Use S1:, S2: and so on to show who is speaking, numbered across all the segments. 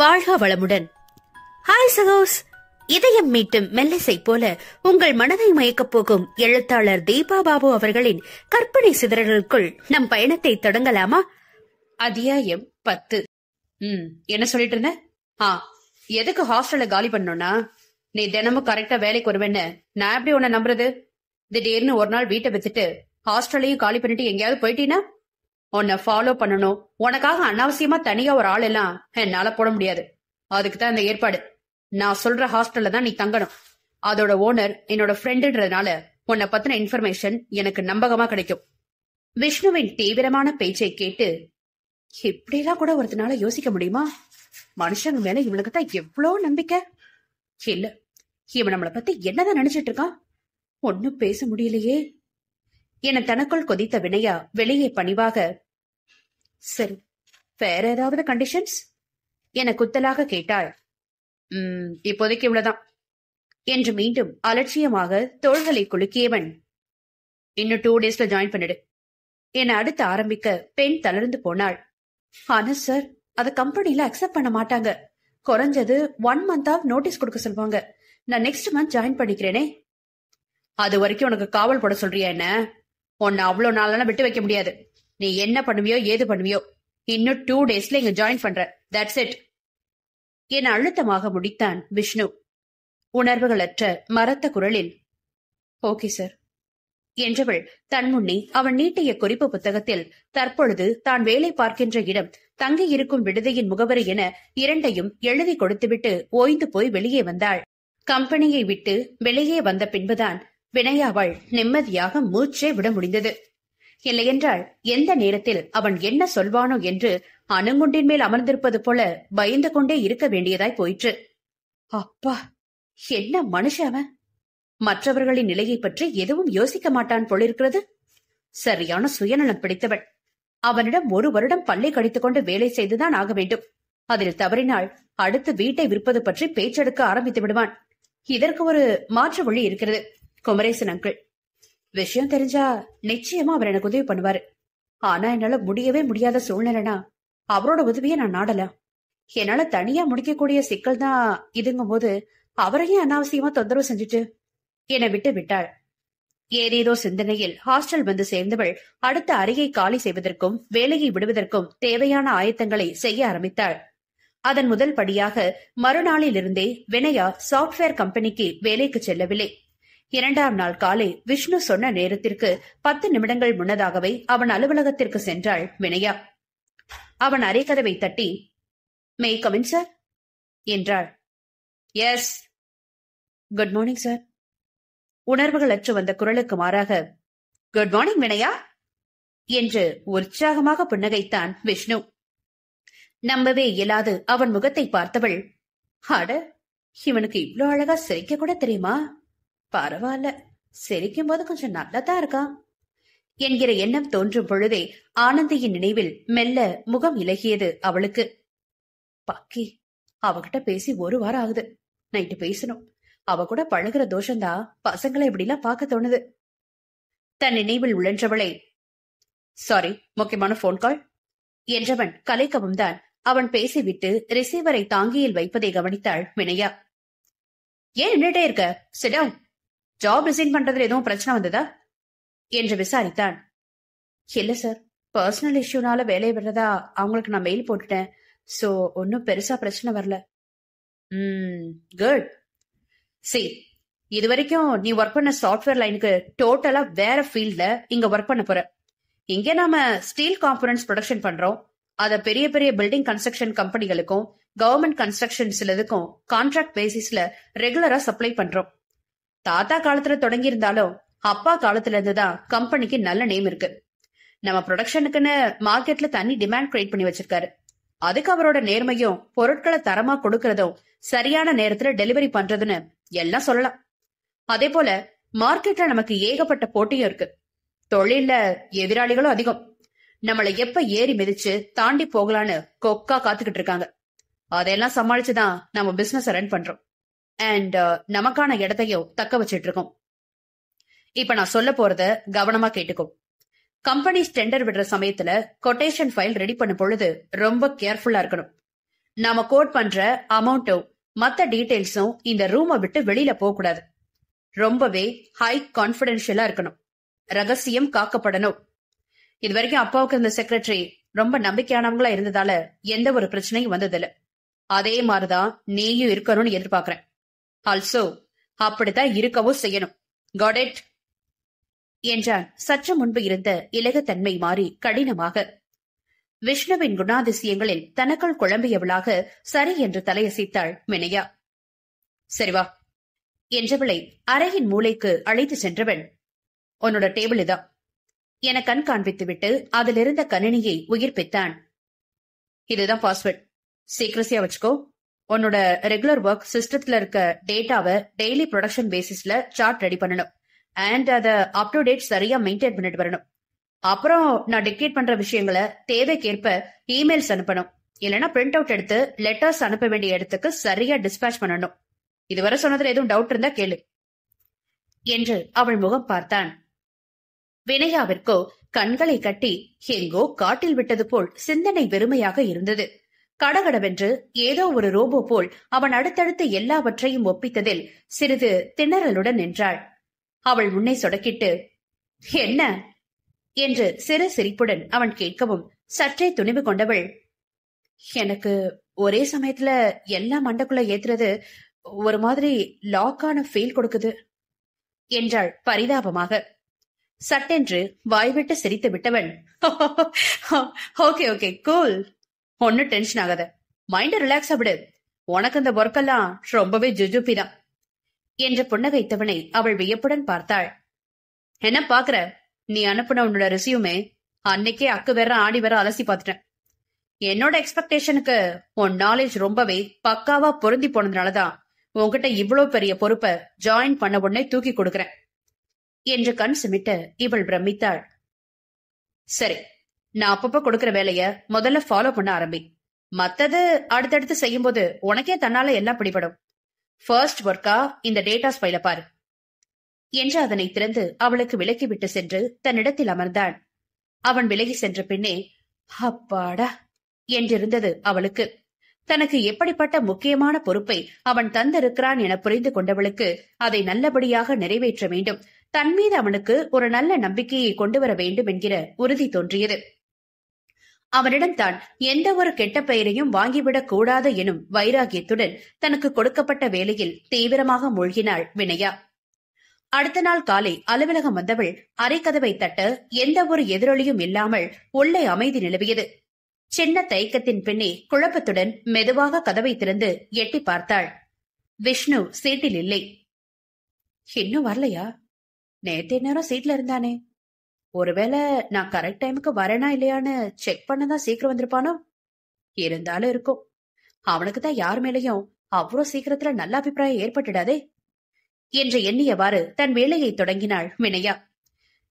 S1: வாழ்க வளமுடன் ஹாய் சகோஸ் இதயம் மீட்டும் மெல்லிசை போல உங்கள் மனதை மயக்கப் போகும் எழுத்தாளர் தீபா பாபு அவர்களின் கற்பனை சிதறல்களுக்குள் நம் பயணத்தை தொடங்கலாமா அத்தியாயம் பத்து ம் என்ன சொல்லிட்டு இருந்த ஆ எதுக்கு ஹாஸ்டல்ல காலி பண்ணோம்னா நீ தினமும் கரெக்டா வேலைக்கு வருவேன்னு நான் எப்படி உன்னை நம்புறது திடீர்னு ஒரு நாள் வீட்டை வித்துட்டு ஹாஸ்டல்லையும் காலி பண்ணிட்டு எங்கேயாவது போயிட்டீனா உன்னை ஃபாலோ பண்ணணும் உனக்காக அனாவசியமா தனியா ஒரு ஆள் எல்லாம் என்னால போட முடியாது அதுக்கு தான் இந்த ஏற்பாடு நான் சொல்ற ஹாஸ்டல்ல தான் நீ தங்கணும் அதோட ஓனர் என்னோட ஃப்ரெண்டுன்றதுனால உன்னை பத்தின இன்ஃபர்மேஷன் எனக்கு நம்பகமா கிடைக்கும் விஷ்ணுவின் தீவிரமான பேச்சை கேட்டு இப்படிலாம் கூட ஒருத்தனால யோசிக்க முடியுமா மனுஷங்க மேல இவனுக்கு தான் எவ்வளோ நம்பிக்கை இல்ல இவன் நம்மளை பத்தி என்னதான் நினைச்சிட்டு இருக்கான் ஒன்னும் பேச முடியலையே என தனக்குள் கொதித்த வினையா வெளியே பணிவாக சரி வேற ஏதாவது கண்டிஷன்ஸ் என குத்தலாக கேட்டாள் உம் இப்போதைக்கு இவ்வளவுதான் என்று மீண்டும் அலட்சியமாக தோள்களை குலுக்கியவன் இன்னும் டூ டேஸ்ல ஜாயின் பண்ணிடு என அடுத்து ஆரம்பிக்க பெண் தளர்ந்து போனாள் ஆனா சார் அத கம்பெனில அக்செப்ட் பண்ண மாட்டாங்க குறைஞ்சது ஒன் மந்த் ஆஃப் நோட்டீஸ் கொடுக்க சொல்லுவாங்க நான் நெக்ஸ்ட் மந்த் ஜாயின் பண்ணிக்கிறேனே அது வரைக்கும் உனக்கு காவல் போட சொல்றியா என்ன உன்னை அவ்வளோ நாளெல்லாம் விட்டு வைக்க முடியாது நீ என்ன பண்ணுவியோ ஏது பண்ணுவியோ இன்னும் டூ டேஸ்ல இங்க ஜாயின் பண்ற தட்ஸ் இட் என் அழுத்தமாக முடித்தான் விஷ்ணு உணர்வுகளற்ற மரத்த குரலில் ஓகே சார் என்றவள் தன் அவன் நீட்டிய குறிப்பு புத்தகத்தில் தற்பொழுது தான் வேலை பார்க்கின்ற இடம் தங்கி இருக்கும் விடுதியின் முகவரி என இரண்டையும் எழுதி கொடுத்துவிட்டு ஓய்ந்து போய் வெளியே வந்தாள் கம்பெனியை விட்டு வெளியே வந்த பின்புதான் வினயாவாள் நிம்மதியாக மூச்சே விட முடிந்தது இல்லையென்றால் எந்த நேரத்தில் அவன் என்ன சொல்வானோ என்று அணுங்குண்டின் மேல் அமர்ந்திருப்பது போல பயந்து கொண்டே இருக்க வேண்டியதாய் போயிற்று அப்பா என்ன மனுஷ அவன் மற்றவர்களின் நிலையை பற்றி எதுவும் யோசிக்க மாட்டான் போலிருக்கிறது சரியான சுயநலம் பிடித்தவள் அவனிடம் ஒரு வருடம் பள்ளி கடித்துக் கொண்டு வேலை செய்துதான் ஆக வேண்டும் அதில் தவறினால் அடுத்து வீட்டை விற்பது பற்றி பேச்செடுக்க ஆரம்பித்து விடுவான் இதற்கு ஒரு மாற்று வழி இருக்கிறது குமரேசன் அங்கிள் விஷயம் தெரிஞ்சா நிச்சயமா அவர் எனக்கு உதவி பண்ணுவாரு ஆனா என்னால முடியவே முடியாத சூழ்நிலைனா அவரோட உதவியை நான் நாடல என்னால தனியா முடிக்கக்கூடிய சிக்கல் தான் இதுங்கும் போது அவரையும் அனாவசியமா தொந்தரவு செஞ்சுட்டு என்னை விட்டு விட்டாள் ஏதேதோ சிந்தனையில் ஹாஸ்டல் வந்து சேர்ந்தவள் அடுத்த அறையை காலி செய்வதற்கும் வேலையை விடுவதற்கும் தேவையான ஆயத்தங்களை செய்ய ஆரம்பித்தாள் அதன் முதல் படியாக மறுநாளிலிருந்தே வினயா சாப்ட்வேர் கம்பெனிக்கு வேலைக்கு செல்லவில்லை இரண்டாம் நாள் காலை விஷ்ணு சொன்ன நேரத்திற்கு பத்து நிமிடங்கள் முன்னதாகவே அவன் அலுவலகத்திற்கு சென்றாள் வினயா அவன் அரைக்கதவை தட்டி மே கமின் சார் என்றாள் எஸ் குட் மார்னிங் சார் உணர்வுகள் அற்று வந்த குரலுக்கு மாறாக குட் மார்னிங் வினயா என்று உற்சாகமாக புன்னகைத்தான் விஷ்ணு நம்பவே இயலாது அவன் முகத்தை பார்த்தவள் அட இவனுக்கு இவ்வளவு அழகா சிரிக்க கூட தெரியுமா பரவாயில்ல சிரிக்கும் போது கொஞ்சம் நல்லதா இருக்கா என்கிற எண்ணம் தோன்றும் பொழுதே ஆனந்தியின் நினைவில் மெல்ல முகம் இலகியது அவளுக்கு பக்கி அவகிட்ட பேசி ஒரு வாரம் ஆகுது நைட்டு பேசணும் அவ கூட பழகுற தோஷந்தா பசங்களை இப்படிலாம் பார்க்க தோணுது தன் நினைவில் உழன்றவளை சாரி முக்கியமான போன் கால் என்றவன் கலைக்கவும் தான் அவன் பேசிவிட்டு ரிசீவரை தாங்கியில் வைப்பதை கவனித்தாள் வினையா ஏன் நின்றுட்டே இருக்க சிடவுன் ஜாப் ரிசைன் பண்றதுல எதுவும் பிரச்சனை வந்ததா என்று விசாரித்தான் இல்ல சார் பர்சனல் இஷ்யூனால வேலையை விடுறதா அவங்களுக்கு நான் மெயில் போட்டுட்டேன் ஸோ ஒன்றும் பெருசா பிரச்சனை வரல ம் குட் சி இது வரைக்கும் நீ ஒர்க் பண்ண சாஃப்ட்வேர் லைனுக்கு டோட்டலா வேற ஃபீல்ட்ல இங்க ஒர்க் பண்ண போற இங்க நாம ஸ்டீல் காம்பனன்ட்ஸ் ப்ரொடக்ஷன் பண்றோம் அதை பெரிய பெரிய பில்டிங் கன்ஸ்ட்ரக்ஷன் கம்பெனிகளுக்கும் கவர்மெண்ட் கன்ஸ்ட்ரக்ஷன் சிலதுக்கும் கான்ட்ராக்ட் பேசிஸ்ல ரெகுலரா சப்ளை பண்றோம் தாத்தா காலத்துல தொடங்கி இருந்தாலும் அப்பா காலத்துல இருந்துதான் கம்பெனிக்கு நல்ல நேம் இருக்கு நம்ம ப்ரொடக்ஷனுக்குன்னு மார்க்கெட்ல தண்ணி டிமாண்ட் கிரியேட் பண்ணி வச்சிருக்காரு அதுக்கு அவரோட நேர்மையும் பொருட்களை தரமா கொடுக்கறதும் சரியான நேரத்துல டெலிவரி பண்றதுன்னு எல்லாம் சொல்லலாம் அதே போல மார்க்கெட்ல நமக்கு ஏகப்பட்ட போட்டியும் இருக்கு தொழில்ல எதிராளிகளும் அதிகம் நம்மள எப்ப ஏறி மிதிச்சு தாண்டி போகலான்னு கொக்கா காத்துக்கிட்டு இருக்காங்க அதையெல்லாம் சமாளிச்சுதான் நம்ம பிசினஸ் ரன் பண்றோம் அண்ட் uh, நமக்கான இடத்தையோ தக்க வச்சிட்டு இருக்கோம் இப்ப நான் சொல்ல போறத கவனமா கேட்டுக்கோ கம்பெனிஸ் டெண்டர் விடுற சமயத்துல கொட்டேஷன் ஃபைல் ரெடி பண்ணும் பொழுது ரொம்ப கேர்ஃபுல்லா இருக்கணும் நாம கோட் பண்ற அமௌண்ட்டும் மத்த டீடைல்ஸும் இந்த ரூமை விட்டு வெளியில போக கூடாது ரொம்பவே ஹை கான்பிடென்சியலா இருக்கணும் ரகசியம் காக்கப்படணும் இது வரைக்கும் அப்பாவுக்கு இருந்த செக்ரட்டரி ரொம்ப நம்பிக்கையானவங்களா இருந்ததால எந்த ஒரு பிரச்சனையும் வந்ததில்லை அதே மாதிரிதான் நீயும் இருக்கணும்னு எதிர்பார்க்கறேன் ஆல்சோ அப்படித்தான் இருக்கவும் செய்யணும் காடெட் என்றான் சற்று முன்பு இருந்த இலகத்தன்மை மாறி கடினமாக விஷ்ணுவின் குணாதிசயங்களில் தனக்குள் குழம்பியவளாக சரி என்று தலையசைத்தாள் மினையா சரிவா என்றவளை அறையின் மூளைக்கு அழைத்து சென்றவன் உன்னோட டேபிள் இதான் என கண் காண்பித்துவிட்டு அதிலிருந்த கணினியை உயிர்ப்பித்தான் இதுதான் பாஸ்வேர்ட் சீக்கிரசியா வச்சுக்கோ உன்னோட ரெகுலர் ஒர்க் சிஸ்டத்துல இருக்க டேட்டாவை டெய்லி ப்ரொடக்ஷன் பேசிஸ்ல சார்ட் ரெடி பண்ணணும் அண்ட் அதை அப் டு டேட் சரியா மெயின்டைன் பண்ணிட்டு வரணும் அப்புறம் நான் டிக்டேட் பண்ற விஷயங்களை தேவைக்கேற்ப இமெயில்ஸ் அனுப்பணும் இல்லைன்னா பிரிண்ட் அவுட் எடுத்து லெட்டர்ஸ் அனுப்ப வேண்டிய இடத்துக்கு சரியா டிஸ்பேச் பண்ணணும் இதுவரை சொன்னதுல எதுவும் டவுட் இருந்தா கேளு என்று அவள் முகம் பார்த்தான் வினயாவிற்கோ கண்களை கட்டி எங்கோ காட்டில் விட்டது போல் சிந்தனை வெறுமையாக இருந்தது கடகடவென்று ஏதோ ஒரு ரோபோ போல் அவன் அடுத்தடுத்து எல்லாவற்றையும் ஒப்பித்ததில் சிறிது திணறலுடன் நின்றாள் அவள் உன்னை சொடக்கிட்டு என்ன என்று சிறு சிரிப்புடன் அவன் கேட்கவும் சற்றே துணிவு கொண்டவள் எனக்கு ஒரே சமயத்துல எல்லா மண்டக்குள்ள ஏத்துறது ஒரு மாதிரி லாக்கான ஃபீல் கொடுக்குது என்றாள் பரிதாபமாக சட்டென்று வாய்விட்டு சிரித்து விட்டவன் ஓகே ஓகே கூல் ஒன்னும் டென்ஷன் ஆகாத மைண்ட ரிலாக்ஸ் விடு உனக்கு அந்த ஒர்க் எல்லாம் ரொம்பவே ஜுஜுப்பி தான் என்று புன்னகைத்தவனை அவள் வியப்புடன் பார்த்தாள் என்ன பாக்குற நீ அனுப்புன உன்னோட ரிசியூமே அன்னைக்கே அக்கு வேற ஆடி வேற அலசி பார்த்துட்டேன் என்னோட எக்ஸ்பெக்டேஷனுக்கு உன் நாலேஜ் ரொம்பவே பக்காவா பொருந்தி போனதுனாலதான் உன்கிட்ட இவ்வளவு பெரிய பொறுப்பை ஜாயின் பண்ண உடனே தூக்கி கொடுக்கற என்று கண் சுமிட்டு இவள் பிரமித்தாள் சரி நான் அப்பப்ப கொடுக்கற வேலைய முதல்ல ஃபாலோ பண்ண ஆரம்பி மத்தது அடுத்தடுத்து செய்யும்போது உனக்கே தன்னால எல்லாம் பிடிபடும் ஃபர்ஸ்ட் ஒர்க்கா இந்த டேட்டாஸ் ஃபைல பாரு என்று அதனை திறந்து அவளுக்கு விலக்கி விட்டு சென்று தன்னிடத்தில் அமர்ந்தான் அவன் விலகி சென்ற பின்னே அப்பாடா என்றிருந்தது அவளுக்கு தனக்கு எப்படிப்பட்ட முக்கியமான பொறுப்பை அவன் தந்திருக்கிறான் என புரிந்து கொண்டவளுக்கு அதை நல்லபடியாக நிறைவேற்ற வேண்டும் தன் மீது அவனுக்கு ஒரு நல்ல நம்பிக்கையை கொண்டு வர வேண்டும் என்கிற உறுதி தோன்றியது அவனிடம் தான் எந்த ஒரு கெட்ட பெயரையும் வாங்கிவிடக் கூடாது எனும் வைராகியத்துடன் தனக்கு கொடுக்கப்பட்ட வேலையில் தீவிரமாக மூழ்கினாள் வினயா அடுத்த நாள் காலை அலுவலகம் வந்தவள் அரைக்கதவை தட்ட எந்த ஒரு எதிரொலியும் இல்லாமல் உள்ளே அமைதி நிலவியது சின்ன தயக்கத்தின் பின்னே குழப்பத்துடன் மெதுவாக கதவை திறந்து எட்டி பார்த்தாள் விஷ்ணு சீட்டில் இல்லை இன்னும் வரலையா நேத்தே நேரம் சீட்ல இருந்தானே ஒருவேளை நான் கரெக்ட் டைமுக்கு வரேனா இல்லையான்னு செக் பண்ணதான் சீக்கிரம் வந்திருப்பானோ இருந்தாலும் இருக்கும் அவனுக்கு தான் யார் மேலேயும் அவ்வளோ சீக்கிரத்துல நல்ல அபிப்பிராயம் ஏற்பட்டுடாதே என்று எண்ணியவாறு தன் வேலையை தொடங்கினாள் வினயா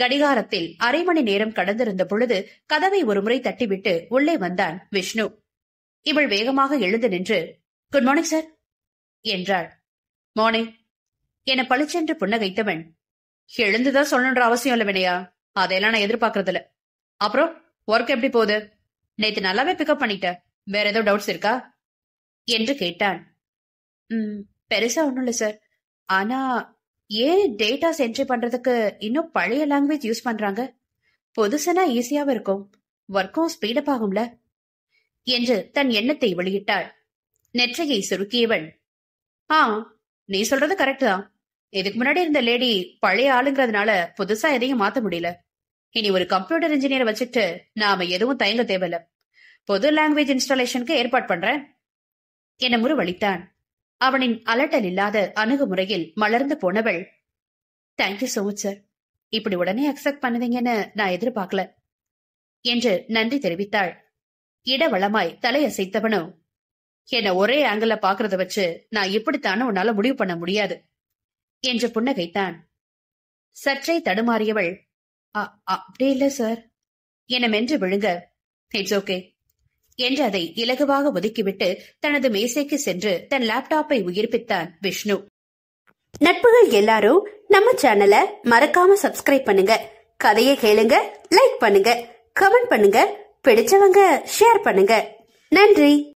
S1: கடிகாரத்தில் அரை மணி நேரம் கடந்திருந்த பொழுது கதவை ஒருமுறை தட்டிவிட்டு உள்ளே வந்தான் விஷ்ணு இவள் வேகமாக எழுந்து நின்று குட் மார்னிங் சார் என்றாள் மார்னிங் என பளிச்சென்று புன்னகைத்தவன் எழுந்துதான் சொல்லணுன்ற அவசியம் இல்லை வினையா அதையெல்லாம் நான் எதிர்பார்க்கறது இல்ல அப்புறம் ஒர்க் எப்படி போகுது நேத்து நல்லாவே பிக்கப் பண்ணிட்டேன் வேற ஏதோ டவுட்ஸ் இருக்கா என்று கேட்டான் ம் பெருசா ஒன்றும் இல்லை சார் ஆனா ஏன் டேட்டாஸ் என்ட்ரி பண்றதுக்கு இன்னும் பழைய லாங்குவேஜ் யூஸ் பண்றாங்க பொதுசனா ஈஸியாவும் இருக்கும் ஒர்க்கும் ஸ்பீடப் ஆகும்ல என்று தன் எண்ணத்தை வெளியிட்டாள் நெற்றையை சுருக்கியவன் ஆ நீ சொல்றது கரெக்ட் தான் இதுக்கு முன்னாடி இருந்த லேடி பழைய ஆளுங்கிறதுனால புதுசா எதையும் மாத்த முடியல இனி ஒரு கம்ப்யூட்டர் இன்ஜினியர் வச்சுட்டு நாம எதுவும் தயங்க தேவையில்ல பொது லாங்குவேஜ் இன்ஸ்டாலேஷனுக்கு ஏற்பாடு பண்றேன் என முருவழித்தான் அவனின் அலட்டல் இல்லாத அணுகுமுறையில் மலர்ந்து போனவள் தேங்க்யூ சோ மச் சார் இப்படி உடனே அக்செப்ட் பண்ணுவீங்கன்னு நான் எதிர்பார்க்கல என்று நன்றி தெரிவித்தாள் இடவளமாய் தலையசைத்தவனோ என்ன ஒரே ஆங்கிள பாக்குறத வச்சு நான் இப்படித்தானே உன்னால முடிவு பண்ண முடியாது என்று புன்னகைத்தான் சற்றே தடுமாறியவள் அப்படியே இல்லை சார் என மென்று விழுங்க இட்ஸ் ஓகே என்று அதை இலகுவாக ஒதுக்கிவிட்டு தனது மேசைக்கு சென்று தன் லேப்டாப்பை உயிர்ப்பித்தான் விஷ்ணு நட்புகள் எல்லாரும் நம்ம சேனலை மறக்காம சப்ஸ்கிரைப் பண்ணுங்க கதையை கேளுங்க லைக் பண்ணுங்க கமெண்ட் பண்ணுங்க பிடிச்சவங்க ஷேர் பண்ணுங்க நன்றி